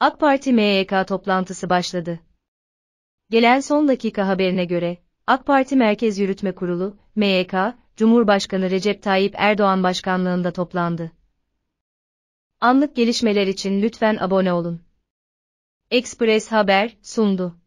AK Parti MYK toplantısı başladı. Gelen son dakika haberine göre, AK Parti Merkez Yürütme Kurulu, MYK, Cumhurbaşkanı Recep Tayyip Erdoğan başkanlığında toplandı. Anlık gelişmeler için lütfen abone olun. Express Haber sundu.